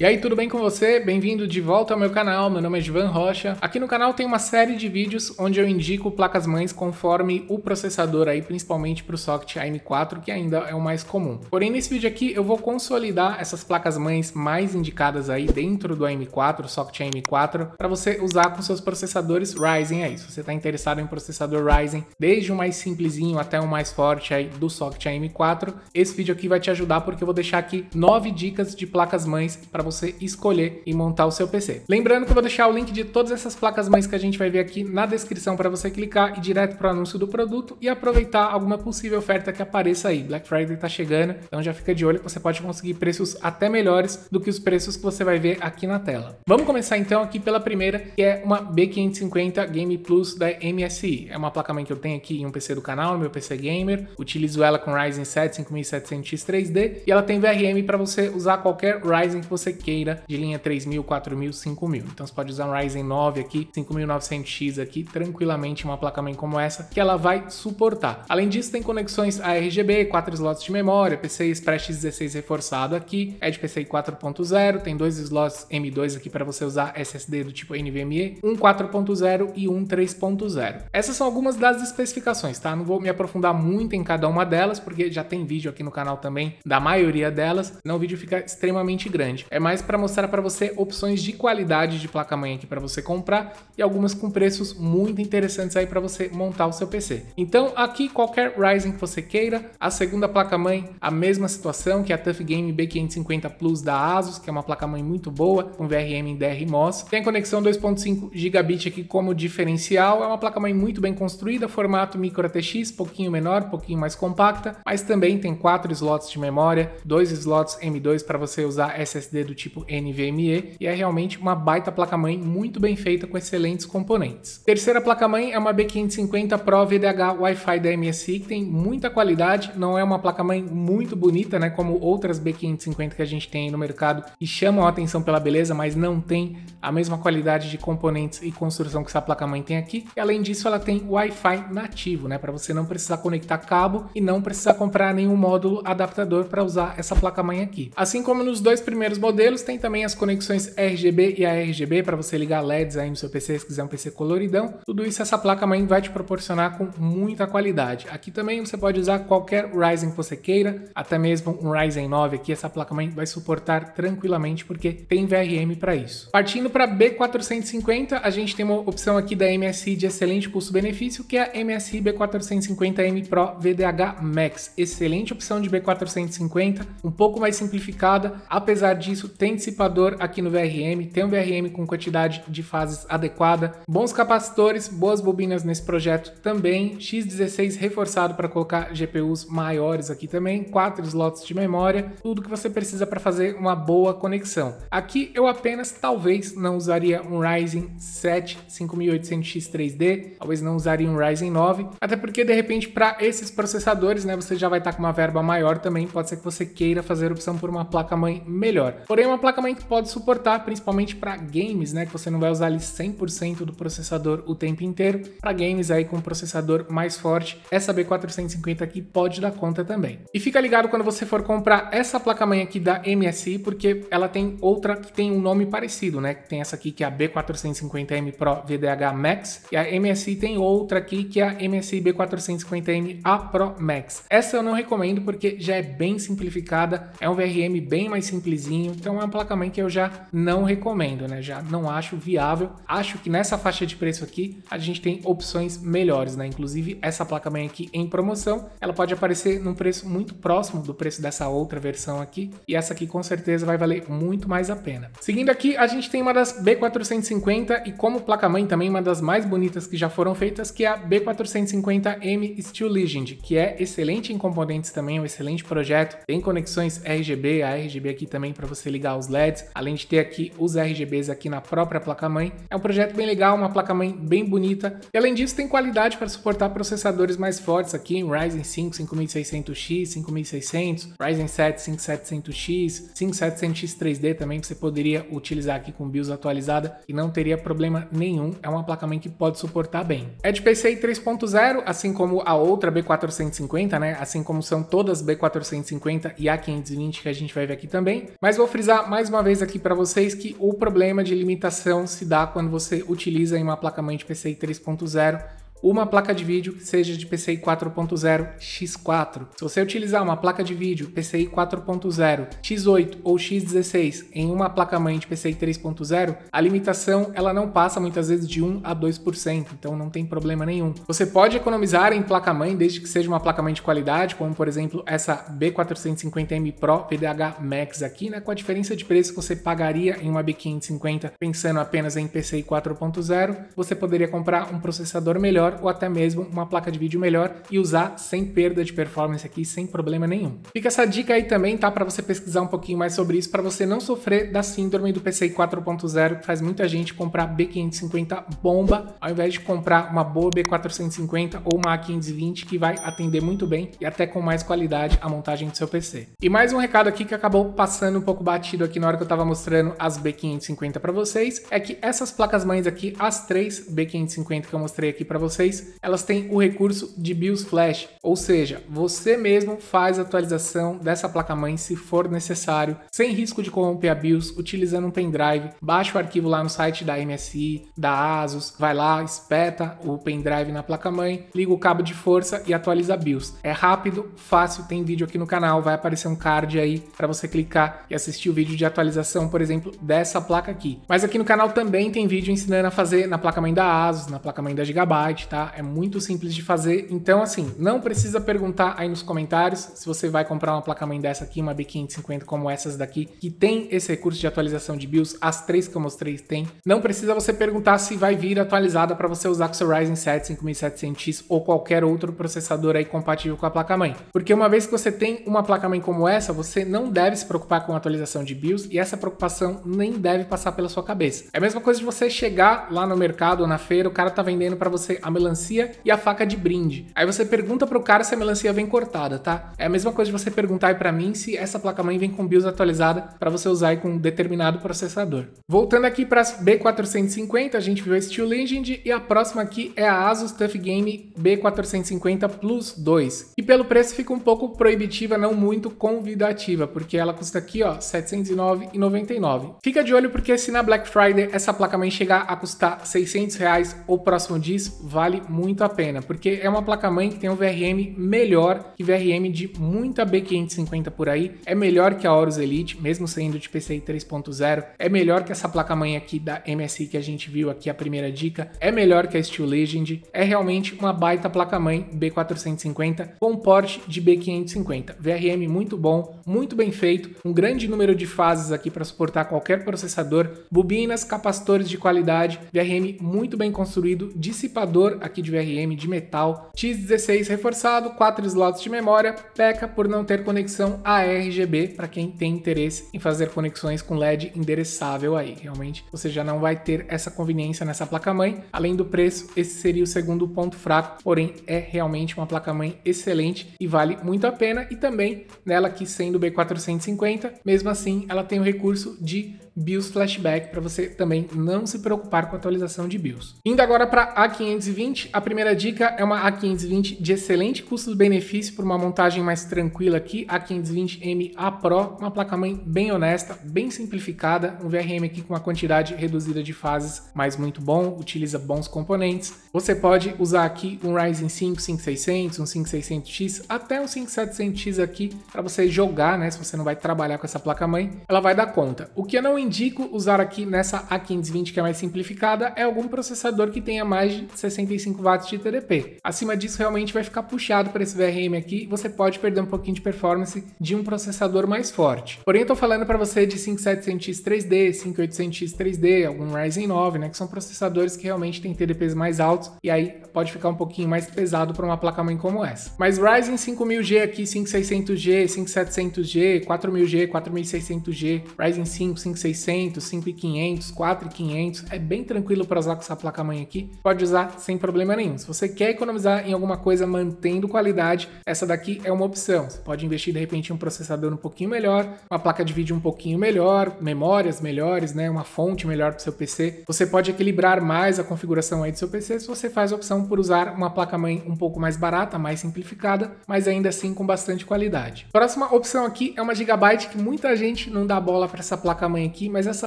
E aí, tudo bem com você? Bem-vindo de volta ao meu canal, meu nome é Givan Rocha. Aqui no canal tem uma série de vídeos onde eu indico placas-mães conforme o processador aí, principalmente para o socket AM4, que ainda é o mais comum. Porém, nesse vídeo aqui eu vou consolidar essas placas-mães mais indicadas aí dentro do AM4, socket AM4, para você usar com seus processadores Ryzen aí. Se você está interessado em processador Ryzen, desde o mais simplesinho até o mais forte aí do socket AM4, esse vídeo aqui vai te ajudar porque eu vou deixar aqui nove dicas de placas-mães para você você escolher e montar o seu PC. Lembrando que eu vou deixar o link de todas essas placas mães que a gente vai ver aqui na descrição para você clicar e direto para o anúncio do produto e aproveitar alguma possível oferta que apareça aí. Black Friday está chegando, então já fica de olho que você pode conseguir preços até melhores do que os preços que você vai ver aqui na tela. Vamos começar então aqui pela primeira, que é uma B550 Game Plus da MSI. É uma placa mãe que eu tenho aqui em um PC do canal, meu PC gamer. Utilizo ela com Ryzen 7 5700X 3D e ela tem VRM para você usar qualquer Ryzen que você queira, de linha 3000, 4000, 5000. Então você pode usar um Ryzen 9 aqui, 5900X aqui, tranquilamente uma placa mãe como essa, que ela vai suportar. Além disso, tem conexões ARGB, RGB, 4 slots de memória, PC Express 16 reforçado aqui, é de PCI 4.0, tem dois slots M2 aqui para você usar SSD do tipo NVMe, um 4.0 e um 3.0. Essas são algumas das especificações, tá? Não vou me aprofundar muito em cada uma delas, porque já tem vídeo aqui no canal também da maioria delas, não o vídeo fica extremamente grande. É mais mais para mostrar para você opções de qualidade de placa-mãe aqui para você comprar e algumas com preços muito interessantes aí para você montar o seu PC. Então aqui qualquer Ryzen que você queira, a segunda placa-mãe, a mesma situação que é a Tough Game B550 Plus da ASUS, que é uma placa-mãe muito boa, com VRM e DRMOS. Tem a conexão 2.5 gigabit aqui como diferencial, é uma placa-mãe muito bem construída, formato micro ATX, pouquinho menor, pouquinho mais compacta, mas também tem quatro slots de memória, dois slots M2 para você usar SSD do tipo NVMe e é realmente uma baita placa-mãe muito bem feita com excelentes componentes. Terceira placa-mãe é uma B550 Pro VDH Wi-Fi da MSI que tem muita qualidade, não é uma placa-mãe muito bonita, né, como outras B550 que a gente tem aí no mercado e chamam a atenção pela beleza, mas não tem a mesma qualidade de componentes e construção que essa placa-mãe tem aqui. E além disso, ela tem Wi-Fi nativo, né, para você não precisar conectar cabo e não precisar comprar nenhum módulo adaptador para usar essa placa-mãe aqui. Assim como nos dois primeiros modelos modelos. Tem também as conexões RGB e ARGB para você ligar LEDs aí no seu PC se quiser um PC coloridão. Tudo isso essa placa-mãe vai te proporcionar com muita qualidade. Aqui também você pode usar qualquer Ryzen que você queira, até mesmo um Ryzen 9 aqui, essa placa-mãe vai suportar tranquilamente porque tem VRM para isso. Partindo para B450, a gente tem uma opção aqui da MSI de excelente custo-benefício, que é a MSI B450M Pro VDH Max. Excelente opção de B450, um pouco mais simplificada, apesar disso tem dissipador aqui no VRM, tem um VRM com quantidade de fases adequada, bons capacitores, boas bobinas nesse projeto também, X16 reforçado para colocar GPUs maiores aqui também, quatro slots de memória, tudo que você precisa para fazer uma boa conexão. Aqui eu apenas talvez não usaria um Ryzen 7 5800X 3D, talvez não usaria um Ryzen 9, até porque de repente para esses processadores, né, você já vai estar tá com uma verba maior também, pode ser que você queira fazer opção por uma placa mãe melhor. Por Porém, uma placa-mãe que pode suportar, principalmente para games, né? Que você não vai usar ali 100% do processador o tempo inteiro. Para games aí com um processador mais forte, essa B450 aqui pode dar conta também. E fica ligado quando você for comprar essa placa-mãe aqui da MSI, porque ela tem outra que tem um nome parecido, né? que Tem essa aqui que é a B450M Pro VDH Max e a MSI tem outra aqui que é a MSI B450M A Pro Max. Essa eu não recomendo porque já é bem simplificada, é um VRM bem mais simplesinho, então então, é uma placa-mãe que eu já não recomendo, né? Já não acho viável. Acho que nessa faixa de preço aqui a gente tem opções melhores, né? Inclusive essa placa-mãe aqui em promoção, ela pode aparecer num preço muito próximo do preço dessa outra versão aqui, e essa aqui com certeza vai valer muito mais a pena. Seguindo aqui, a gente tem uma das B450 e como placa-mãe também uma das mais bonitas que já foram feitas, que é a B450M Steel Legend, que é excelente em componentes também, um excelente projeto. Tem conexões RGB, a RGB aqui também para você ligar ligar os LEDs, além de ter aqui os RGBs aqui na própria placa-mãe. É um projeto bem legal, uma placa-mãe bem bonita. E além disso, tem qualidade para suportar processadores mais fortes aqui, Ryzen 5 5600X, 5600, Ryzen 7 5700X, 5700X 3D também que você poderia utilizar aqui com BIOS atualizada e não teria problema nenhum. É uma placa-mãe que pode suportar bem. É de PCI 3.0, assim como a outra B450, né? Assim como são todas B450 e A520 que a gente vai ver aqui também. Mas vou frisar frisar mais uma vez aqui para vocês que o problema de limitação se dá quando você utiliza uma placa-mãe de PCI 3.0 uma placa de vídeo, seja de PCI 4.0 X4. Se você utilizar uma placa de vídeo PCI 4.0 X8 ou X16 em uma placa-mãe de PCI 3.0, a limitação ela não passa muitas vezes de 1 a 2%, então não tem problema nenhum. Você pode economizar em placa-mãe, desde que seja uma placa-mãe de qualidade, como por exemplo essa B450M Pro PDH Max aqui, né, com a diferença de preço que você pagaria em uma B550 pensando apenas em PCI 4.0, você poderia comprar um processador melhor melhor ou até mesmo uma placa de vídeo melhor e usar sem perda de performance aqui, sem problema nenhum. Fica essa dica aí também, tá? Para você pesquisar um pouquinho mais sobre isso, para você não sofrer da síndrome do PCI 4.0, que faz muita gente comprar B550 bomba, ao invés de comprar uma boa B450 ou uma A520, que vai atender muito bem e até com mais qualidade a montagem do seu PC. E mais um recado aqui que acabou passando um pouco batido aqui na hora que eu tava mostrando as B550 para vocês, é que essas placas mães aqui, as três B550 que eu mostrei aqui para vocês, vocês, elas têm o recurso de BIOS Flash, ou seja, você mesmo faz a atualização dessa placa-mãe se for necessário, sem risco de corromper a BIOS, utilizando um pendrive. Baixa o arquivo lá no site da MSI, da ASUS, vai lá, espeta o pendrive na placa-mãe, liga o cabo de força e atualiza a BIOS. É rápido, fácil, tem vídeo aqui no canal, vai aparecer um card aí para você clicar e assistir o vídeo de atualização, por exemplo, dessa placa aqui. Mas aqui no canal também tem vídeo ensinando a fazer na placa-mãe da ASUS, na placa-mãe da Gigabyte, tá? É muito simples de fazer. Então, assim, não precisa perguntar aí nos comentários se você vai comprar uma placa-mãe dessa aqui, uma B550 como essas daqui, que tem esse recurso de atualização de BIOS, as três que eu mostrei tem. Não precisa você perguntar se vai vir atualizada para você usar com seu Ryzen 7 5700X ou qualquer outro processador aí compatível com a placa-mãe. Porque uma vez que você tem uma placa-mãe como essa, você não deve se preocupar com atualização de BIOS e essa preocupação nem deve passar pela sua cabeça. É a mesma coisa de você chegar lá no mercado ou na feira, o cara tá vendendo para você a melancia e a faca de brinde. Aí você pergunta pro cara se a melancia vem cortada, tá? É a mesma coisa de você perguntar para mim se essa placa-mãe vem com BIOS atualizada para você usar aí com um determinado processador. Voltando aqui para as B450, a gente viu a Steel Legend e a próxima aqui é a Asus TUF Game B450 Plus 2. E pelo preço fica um pouco proibitiva, não muito convidativa, porque ela custa aqui, ó, 709,99. Fica de olho porque se na Black Friday essa placa-mãe chegar a custar 600 reais ou próximo disso, vale vale muito a pena, porque é uma placa-mãe que tem um VRM melhor que VRM de muita B550 por aí, é melhor que a Horus Elite, mesmo sendo de PCI 3.0, é melhor que essa placa-mãe aqui da MSI que a gente viu aqui a primeira dica, é melhor que a Steel Legend, é realmente uma baita placa-mãe B450 com porte de B550. VRM muito bom, muito bem feito, um grande número de fases aqui para suportar qualquer processador, bobinas, capacitores de qualidade, VRM muito bem construído, dissipador aqui de VRM de metal, X16 reforçado, 4 slots de memória, peca por não ter conexão ARGB para quem tem interesse em fazer conexões com LED endereçável aí. Realmente você já não vai ter essa conveniência nessa placa-mãe. Além do preço, esse seria o segundo ponto fraco, porém é realmente uma placa-mãe excelente e vale muito a pena. E também nela que sendo B450, mesmo assim ela tem o recurso de BIOS Flashback para você também não se preocupar com a atualização de BIOS. Indo agora para A520, a primeira dica é uma A520 de excelente custo-benefício para uma montagem mais tranquila aqui, A520M A Pro, uma placa-mãe bem honesta, bem simplificada, um VRM aqui com uma quantidade reduzida de fases, mas muito bom, utiliza bons componentes. Você pode usar aqui um Ryzen 5 5600, um 5600X, até um 5700X aqui para você jogar, né, se você não vai trabalhar com essa placa-mãe, ela vai dar conta. O que eu não indico usar aqui nessa A520 que é mais simplificada é algum processador que tenha mais de 60 65 watts de TDP. Acima disso, realmente vai ficar puxado para esse VRM aqui, você pode perder um pouquinho de performance de um processador mais forte. Porém, eu estou falando para você de 5700X 3D, 5800X 3D, algum Ryzen 9, né, que são processadores que realmente têm TDPs mais altos e aí pode ficar um pouquinho mais pesado para uma placa-mãe como essa. Mas Ryzen 5000G aqui, 5600G, 5700G, 4000G, 4600G, Ryzen 5, 5600, 5500, 4500, é bem tranquilo para usar com essa placa-mãe aqui. Pode usar sem problema nenhum. Se você quer economizar em alguma coisa mantendo qualidade, essa daqui é uma opção. Você pode investir de repente em um processador um pouquinho melhor, uma placa de vídeo um pouquinho melhor, memórias melhores, né, uma fonte melhor para o seu PC. Você pode equilibrar mais a configuração aí do seu PC se você faz a opção por usar uma placa-mãe um pouco mais barata, mais simplificada, mas ainda assim com bastante qualidade. Próxima opção aqui é uma Gigabyte que muita gente não dá bola para essa placa-mãe aqui, mas essa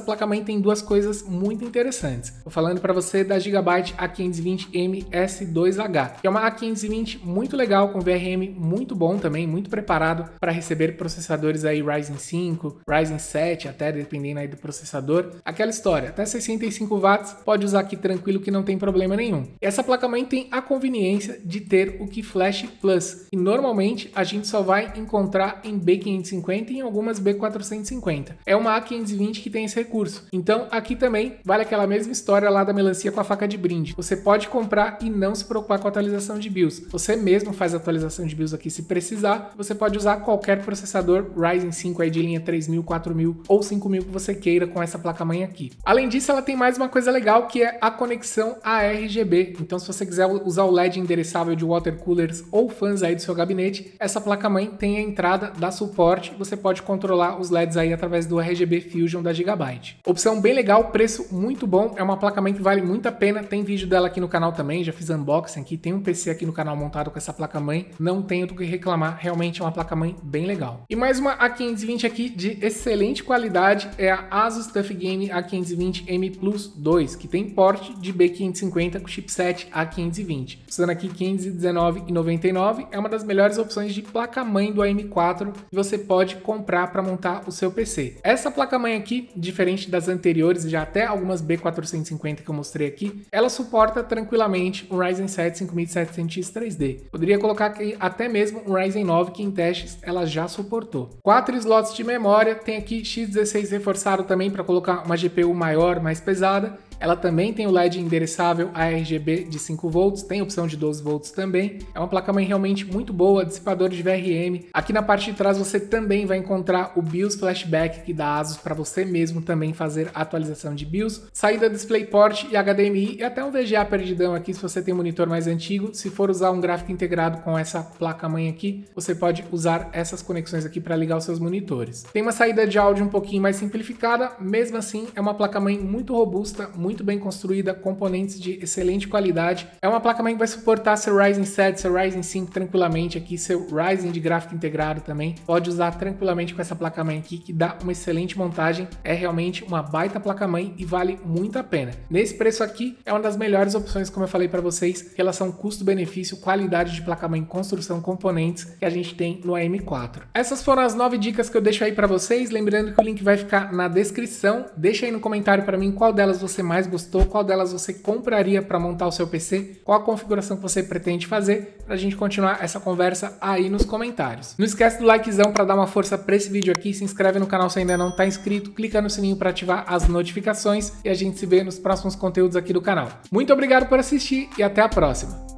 placa-mãe tem duas coisas muito interessantes. Estou falando para você da Gigabyte A520M VRM S2H, que é uma A520 muito legal, com VRM muito bom também, muito preparado para receber processadores aí Ryzen 5, Ryzen 7, até dependendo aí do processador. Aquela história, até 65 watts, pode usar aqui tranquilo que não tem problema nenhum. Essa placa-mãe tem a conveniência de ter o que Flash Plus, e normalmente a gente só vai encontrar em B550 e em algumas B450. É uma A520 que tem esse recurso. Então aqui também vale aquela mesma história lá da melancia com a faca de brinde. Você pode comprar comprar e não se preocupar com a atualização de BIOS. Você mesmo faz a atualização de BIOS aqui se precisar. Você pode usar qualquer processador Ryzen 5 aí de linha 3000, 4000 ou 5000 que você queira com essa placa-mãe aqui. Além disso, ela tem mais uma coisa legal que é a conexão ARGB. Então, se você quiser usar o LED endereçável de water coolers ou fãs aí do seu gabinete, essa placa-mãe tem a entrada, da suporte, você pode controlar os LEDs aí através do RGB Fusion da Gigabyte. Opção bem legal, preço muito bom, é uma placa-mãe que vale muito a pena, tem vídeo dela aqui no canal também também, já fiz unboxing aqui, tem um PC aqui no canal montado com essa placa-mãe, não tenho do que reclamar, realmente é uma placa-mãe bem legal. E mais uma A520 aqui de excelente qualidade, é a Asus TUF Game A520M Plus 2, que tem porte de B550 com chipset A520. Precisando aqui R$ 519,99, é uma das melhores opções de placa-mãe do AM4 que você pode comprar para montar o seu PC. Essa placa-mãe aqui, diferente das anteriores, já até algumas B450 que eu mostrei aqui, ela suporta tranquilamente um Ryzen 7 5700X 3D. Poderia colocar aqui até mesmo um Ryzen 9 que em testes ela já suportou. Quatro slots de memória, tem aqui X16 reforçado também para colocar uma GPU maior, mais pesada ela também tem o LED endereçável ARGB de 5V, tem opção de 12V também. É uma placa-mãe realmente muito boa, dissipador de VRM. Aqui na parte de trás você também vai encontrar o BIOS Flashback que dá ASUS para você mesmo também fazer atualização de BIOS. Saída DisplayPort e HDMI e até um VGA perdidão aqui se você tem um monitor mais antigo. Se for usar um gráfico integrado com essa placa-mãe aqui, você pode usar essas conexões aqui para ligar os seus monitores. Tem uma saída de áudio um pouquinho mais simplificada, mesmo assim é uma placa-mãe muito robusta, muito muito bem construída, componentes de excelente qualidade. É uma placa-mãe que vai suportar seu Ryzen 7, seu Ryzen 5 tranquilamente aqui, seu Ryzen de gráfico integrado também. Pode usar tranquilamente com essa placa-mãe aqui, que dá uma excelente montagem. É realmente uma baita placa-mãe e vale muito a pena. Nesse preço aqui, é uma das melhores opções, como eu falei para vocês, em relação custo-benefício, qualidade de placa-mãe, construção, componentes que a gente tem no AM4. Essas foram as nove dicas que eu deixo aí para vocês. Lembrando que o link vai ficar na descrição. Deixa aí no comentário para mim qual delas você mais mais gostou, qual delas você compraria para montar o seu PC, qual a configuração que você pretende fazer, para a gente continuar essa conversa aí nos comentários. Não esquece do likezão para dar uma força para esse vídeo aqui, se inscreve no canal se ainda não está inscrito, clica no sininho para ativar as notificações e a gente se vê nos próximos conteúdos aqui do canal. Muito obrigado por assistir e até a próxima!